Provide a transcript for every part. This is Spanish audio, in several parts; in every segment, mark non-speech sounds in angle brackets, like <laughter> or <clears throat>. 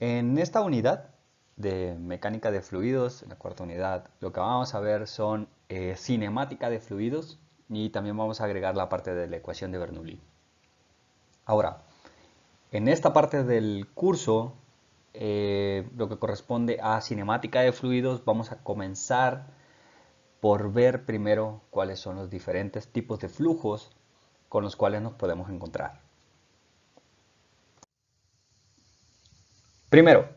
En esta unidad de mecánica de fluidos, en la cuarta unidad, lo que vamos a ver son eh, cinemática de fluidos y también vamos a agregar la parte de la ecuación de Bernoulli. Ahora, en esta parte del curso, eh, lo que corresponde a cinemática de fluidos, vamos a comenzar por ver primero cuáles son los diferentes tipos de flujos con los cuales nos podemos encontrar. Primero,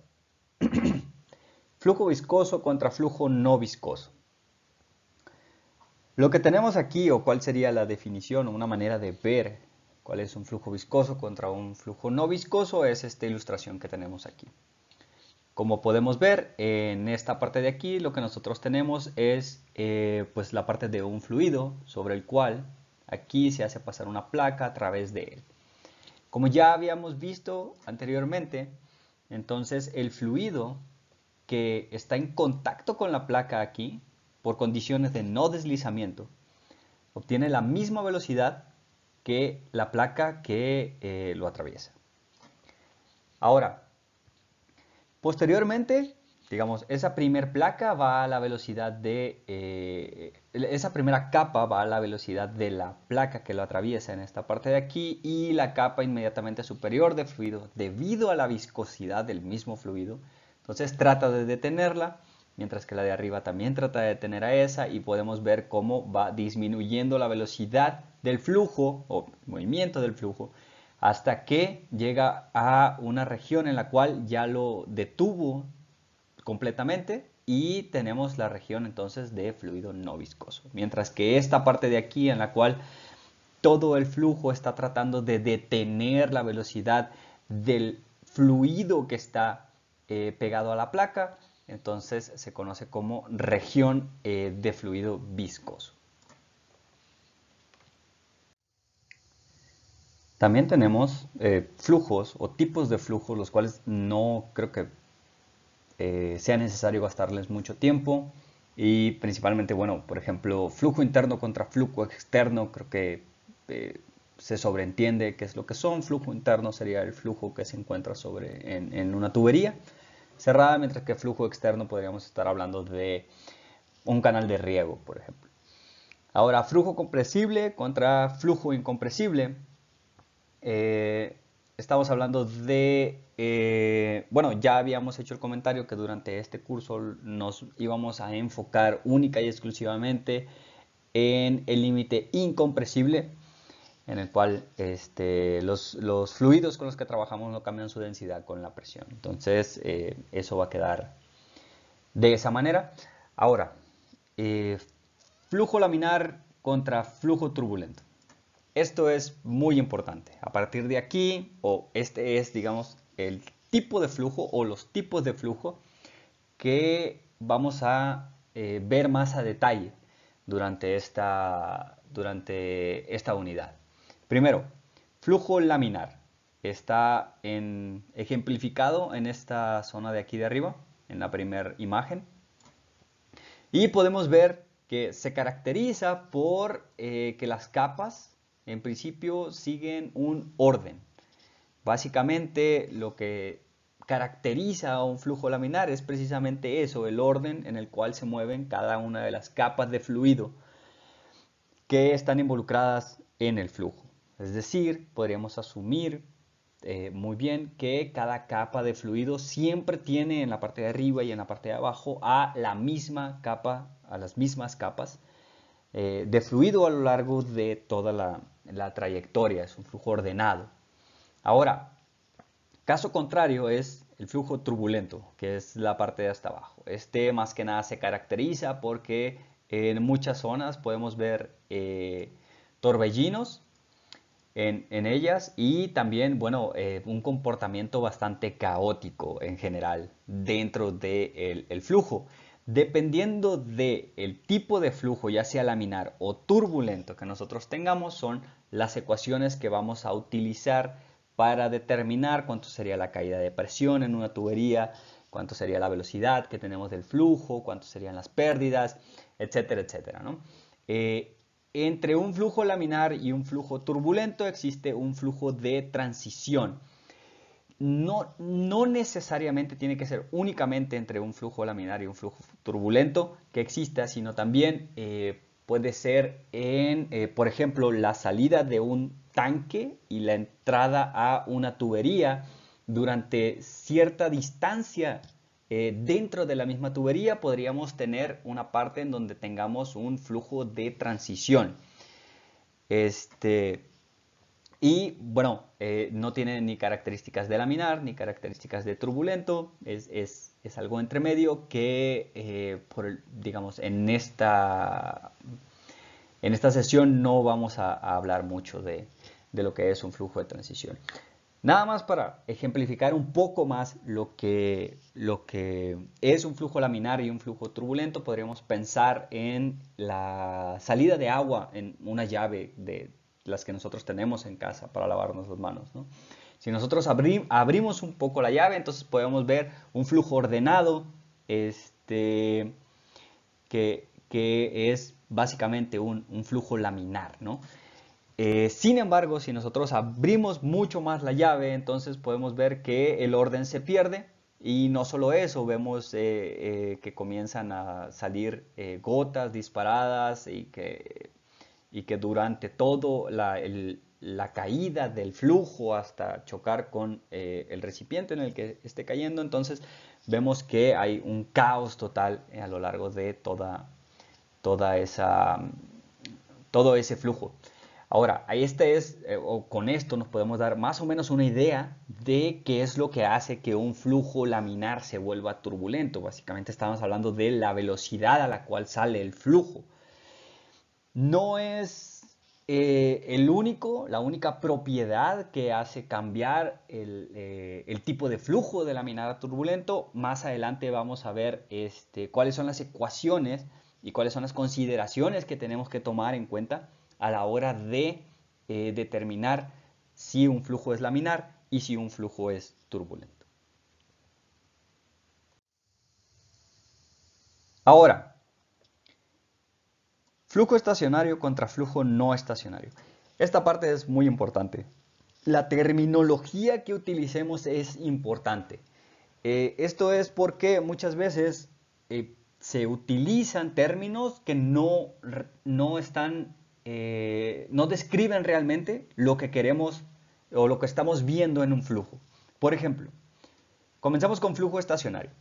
<clears throat> flujo viscoso contra flujo no viscoso. Lo que tenemos aquí, o cuál sería la definición o una manera de ver cuál es un flujo viscoso contra un flujo no viscoso, es esta ilustración que tenemos aquí. Como podemos ver, en esta parte de aquí lo que nosotros tenemos es eh, pues la parte de un fluido sobre el cual aquí se hace pasar una placa a través de él. Como ya habíamos visto anteriormente, entonces el fluido que está en contacto con la placa aquí, por condiciones de no deslizamiento, obtiene la misma velocidad que la placa que eh, lo atraviesa. Ahora, posteriormente digamos, esa primera placa va a la velocidad de, eh, esa primera capa va a la velocidad de la placa que lo atraviesa en esta parte de aquí y la capa inmediatamente superior de fluido, debido a la viscosidad del mismo fluido, entonces trata de detenerla, mientras que la de arriba también trata de detener a esa y podemos ver cómo va disminuyendo la velocidad del flujo o movimiento del flujo hasta que llega a una región en la cual ya lo detuvo completamente y tenemos la región entonces de fluido no viscoso. Mientras que esta parte de aquí en la cual todo el flujo está tratando de detener la velocidad del fluido que está eh, pegado a la placa, entonces se conoce como región eh, de fluido viscoso. También tenemos eh, flujos o tipos de flujos, los cuales no creo que eh, sea necesario gastarles mucho tiempo y principalmente, bueno, por ejemplo, flujo interno contra flujo externo, creo que eh, se sobreentiende qué es lo que son. Flujo interno sería el flujo que se encuentra sobre, en, una tubería cerrada, mientras que flujo externo podríamos estar hablando de un canal de riego, por ejemplo. Ahora, flujo compresible contra flujo incompresible. Eh, estamos hablando de eh, bueno, ya habíamos hecho el comentario que durante este curso nos íbamos a enfocar única y exclusivamente en el límite incompresible, en el cual este, los, fluidos con los que trabajamos no cambian su densidad con la presión. Entonces, eh, eso va a quedar de esa manera. Ahora, eh, flujo laminar contra flujo turbulento. Esto es muy importante. A partir de aquí, o este es, digamos, el tipo de flujo o los tipos de flujo que vamos a eh, ver más a detalle durante esta, durante esta unidad. Primero, flujo laminar. Está ejemplificado en esta zona de aquí de arriba, en la primera imagen. Y podemos ver que se caracteriza por eh, que las capas en principio siguen un orden. Básicamente lo que caracteriza a un flujo laminar es precisamente eso, el orden en el cual se mueven cada una de las capas de fluido que están involucradas en el flujo. Es decir, podríamos asumir eh, muy bien que cada capa de fluido siempre tiene en la parte de arriba y en la parte de abajo a la misma capa, a las mismas capas eh, de fluido a lo largo de toda la, trayectoria, es un flujo ordenado. Ahora, caso contrario es el flujo turbulento, que es la parte de hasta abajo. Este más que nada se caracteriza porque en muchas zonas podemos ver eh, torbellinos en, ellas y también, bueno, eh, un comportamiento bastante caótico en general dentro del el flujo. Dependiendo del tipo de flujo, ya sea laminar o turbulento que nosotros tengamos, son las ecuaciones que vamos a utilizar para determinar cuánto sería la caída de presión en una tubería, cuánto sería la velocidad que tenemos del flujo, cuánto serían las pérdidas, etcétera, etcétera. Eh, entre un flujo laminar y un flujo turbulento existe un flujo de transición no, necesariamente tiene que ser únicamente entre un flujo laminar y un flujo turbulento que exista, sino también eh, puede ser en, eh, por ejemplo, la salida de un tanque y la entrada a una tubería durante cierta distancia eh, dentro de la misma tubería podríamos tener una parte en donde tengamos un flujo de transición. Este, y bueno, eh, no tiene ni características de laminar, ni características de turbulento, es, algo entre medio que, eh, por, digamos, en esta, en esta sesión no vamos a, hablar mucho de, de, lo que es un flujo de transición. Nada más para ejemplificar un poco más lo que, lo que es un flujo laminar y un flujo turbulento, podríamos pensar en la salida de agua en una llave de las que nosotros tenemos en casa para lavarnos las manos. Si nosotros abrimos un poco la llave, entonces podemos ver un flujo ordenado este, que, es básicamente un, flujo laminar. ¿no? Eh, sin embargo, si nosotros abrimos mucho más la llave, entonces podemos ver que el orden se pierde y no solo eso, vemos eh, eh, que comienzan a salir gotas disparadas y que y que durante toda la, caída del flujo hasta chocar con eh, el recipiente en el que esté cayendo, entonces vemos que hay un caos total a lo largo de toda, toda esa, todo ese flujo. Ahora, ahí este es, eh, con esto nos podemos dar más o menos una idea de qué es lo que hace que un flujo laminar se vuelva turbulento. Básicamente estamos hablando de la velocidad a la cual sale el flujo no es eh, el único, la única propiedad que hace cambiar el, eh, tipo de flujo de laminar turbulento. Más adelante vamos a ver este, cuáles son las ecuaciones y cuáles son las consideraciones que tenemos que tomar en cuenta a la hora de eh, determinar si un flujo es laminar y si un flujo es turbulento. Ahora, Flujo estacionario contra flujo no estacionario. Esta parte es muy importante. La terminología que utilicemos es importante. Eh, esto es porque muchas veces eh, se utilizan términos que no, no están, eh, no describen realmente lo que queremos o lo que estamos viendo en un flujo. Por ejemplo, comenzamos con flujo estacionario.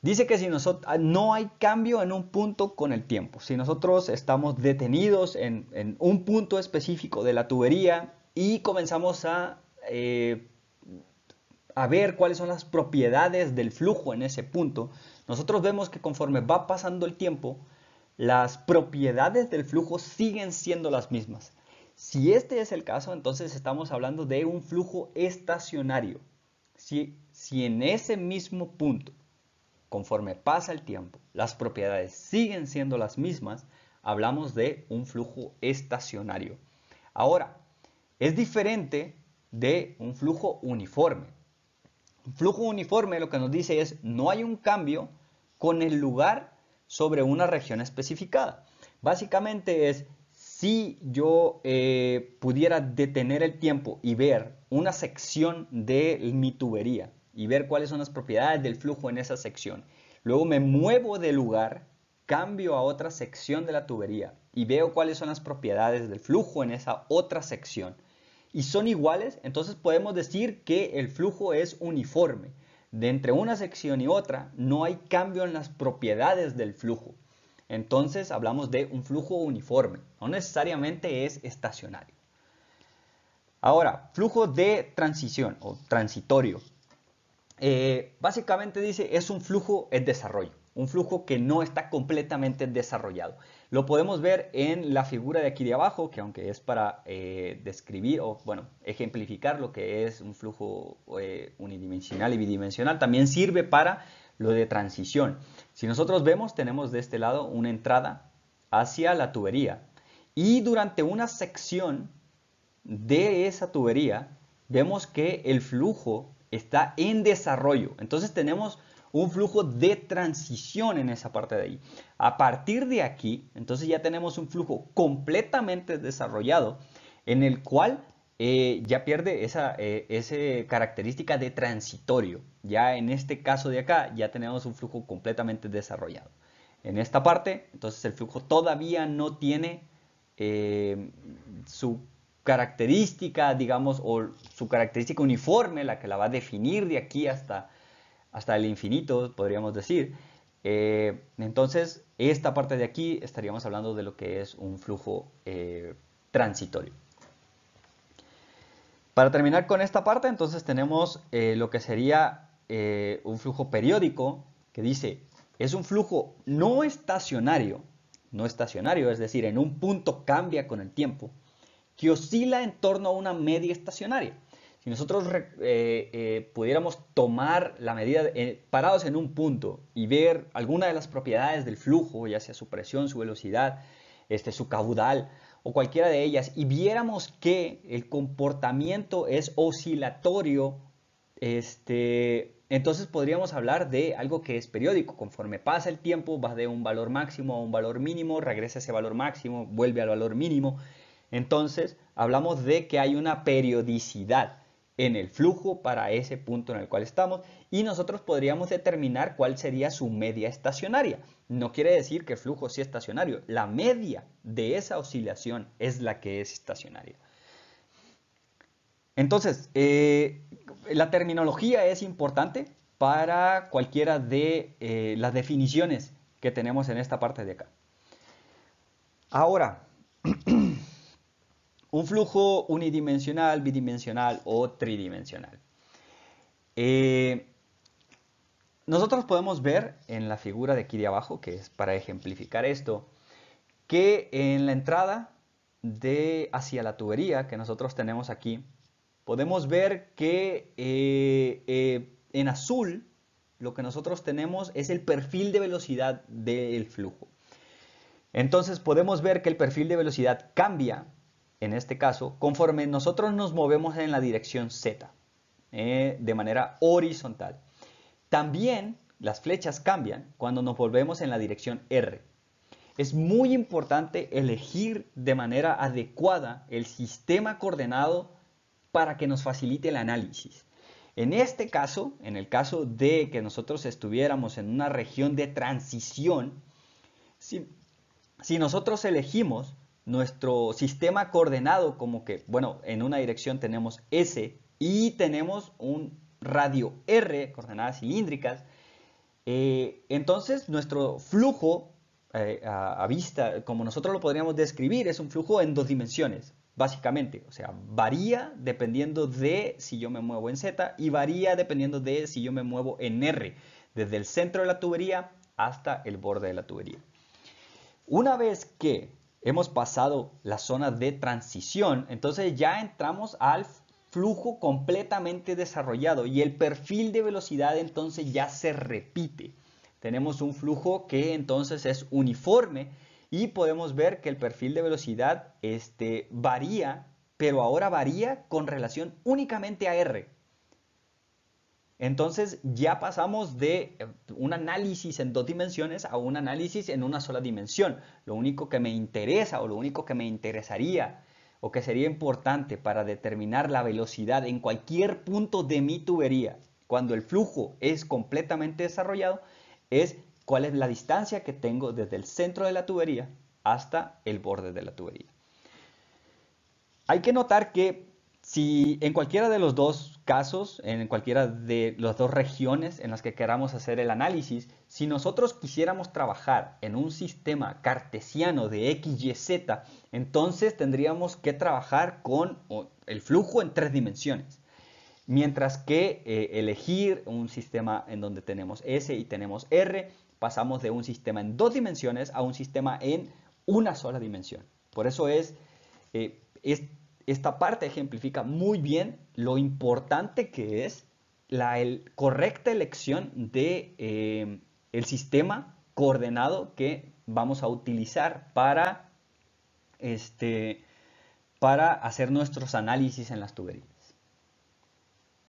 Dice que si nosotros, ah, no hay cambio en un punto con el tiempo. Si nosotros estamos detenidos en, un punto específico de la tubería y comenzamos a, eh, a ver cuáles son las propiedades del flujo en ese punto, nosotros vemos que conforme va pasando el tiempo, las propiedades del flujo siguen siendo las mismas. Si este es el caso, entonces estamos hablando de un flujo estacionario. Si, si en ese mismo punto Conforme pasa el tiempo, las propiedades siguen siendo las mismas, hablamos de un flujo estacionario. Ahora, es diferente de un flujo uniforme. Un flujo uniforme lo que nos dice es no hay un cambio con el lugar sobre una región especificada. Básicamente es si yo eh, pudiera detener el tiempo y ver una sección de mi tubería y ver cuáles son las propiedades del flujo en esa sección. Luego me muevo de lugar, cambio a otra sección de la tubería y veo cuáles son las propiedades del flujo en esa otra sección. Y son iguales, entonces podemos decir que el flujo es uniforme. De entre una sección y otra no hay cambio en las propiedades del flujo. Entonces hablamos de un flujo uniforme, no necesariamente es estacionario. Ahora, flujo de transición o transitorio. Eh, básicamente dice es un flujo en desarrollo, un flujo que no está completamente desarrollado. Lo podemos ver en la figura de aquí de abajo, que aunque es para eh, describir o, bueno, ejemplificar lo que es un flujo eh, unidimensional y bidimensional, también sirve para lo de transición. Si nosotros vemos, tenemos de este lado una entrada hacia la tubería y durante una sección de esa tubería vemos que el flujo está en desarrollo. Entonces tenemos un flujo de transición en esa parte de ahí. A partir de aquí, entonces ya tenemos un flujo completamente desarrollado en el cual eh, ya pierde esa, eh, característica de transitorio. Ya en este caso de acá, ya tenemos un flujo completamente desarrollado. En esta parte, entonces el flujo todavía no tiene eh, su característica, digamos, o su característica uniforme, la que la va a definir de aquí hasta, hasta el infinito, podríamos decir. Eh, entonces, esta parte de aquí estaríamos hablando de lo que es un flujo eh, transitorio. Para terminar con esta parte, entonces tenemos eh, lo que sería un flujo periódico, que dice, es un flujo no estacionario, no estacionario, es decir, en un punto cambia con el tiempo, que oscila en torno a una media estacionaria. Si nosotros eh, eh, pudiéramos tomar la medida eh, parados en un punto y ver alguna de las propiedades del flujo, ya sea su presión, su velocidad, este, su caudal o cualquiera de ellas, y viéramos que el comportamiento es oscilatorio, este, entonces podríamos hablar de algo que es periódico. Conforme pasa el tiempo, va de un valor máximo a un valor mínimo, regresa ese valor máximo, vuelve al valor mínimo, entonces, hablamos de que hay una periodicidad en el flujo para ese punto en el cual estamos y nosotros podríamos determinar cuál sería su media estacionaria. No quiere decir que el flujo sea estacionario, la media de esa oscilación es la que es estacionaria. Entonces, eh, la terminología es importante para cualquiera de eh, las definiciones que tenemos en esta parte de acá. Ahora, un flujo unidimensional, bidimensional o tridimensional. Eh, nosotros podemos ver en la figura de aquí de abajo, que es para ejemplificar esto, que en la entrada de hacia la tubería que nosotros tenemos aquí, podemos ver que eh, eh, en azul lo que nosotros tenemos es el perfil de velocidad del flujo. Entonces podemos ver que el perfil de velocidad cambia en este caso, conforme nosotros nos movemos en la dirección Z, eh, de manera horizontal. También las flechas cambian cuando nos volvemos en la dirección R. Es muy importante elegir de manera adecuada el sistema coordenado para que nos facilite el análisis. En este caso, en el caso de que nosotros estuviéramos en una región de transición, si, si nosotros elegimos nuestro sistema coordenado, como que, bueno, en una dirección tenemos S y tenemos un radio R, coordenadas cilíndricas. Eh, entonces, nuestro flujo eh, a, a, vista, como nosotros lo podríamos describir, es un flujo en dos dimensiones, básicamente. O sea, varía dependiendo de si yo me muevo en Z y varía dependiendo de si yo me muevo en R, desde el centro de la tubería hasta el borde de la tubería. Una vez que hemos pasado la zona de transición, entonces ya entramos al flujo completamente desarrollado y el perfil de velocidad entonces ya se repite. Tenemos un flujo que entonces es uniforme y podemos ver que el perfil de velocidad este, varía, pero ahora varía con relación únicamente a R. Entonces ya pasamos de eh, un análisis en dos dimensiones a un análisis en una sola dimensión. Lo único que me interesa o lo único que me interesaría o que sería importante para determinar la velocidad en cualquier punto de mi tubería, cuando el flujo es completamente desarrollado, es cuál es la distancia que tengo desde el centro de la tubería hasta el borde de la tubería. Hay que notar que si en cualquiera de los dos casos, en cualquiera de las dos regiones en las que queramos hacer el análisis, si nosotros quisiéramos trabajar en un sistema cartesiano de x, y, z, entonces tendríamos que trabajar con el flujo en tres dimensiones. Mientras que eh, elegir un sistema en donde tenemos S y tenemos R, pasamos de un sistema en dos dimensiones a un sistema en una sola dimensión. Por eso es, eh, es esta parte ejemplifica muy bien lo importante que es la correcta elección de eh, el sistema coordenado que vamos a utilizar para, este, para hacer nuestros análisis en las tuberías.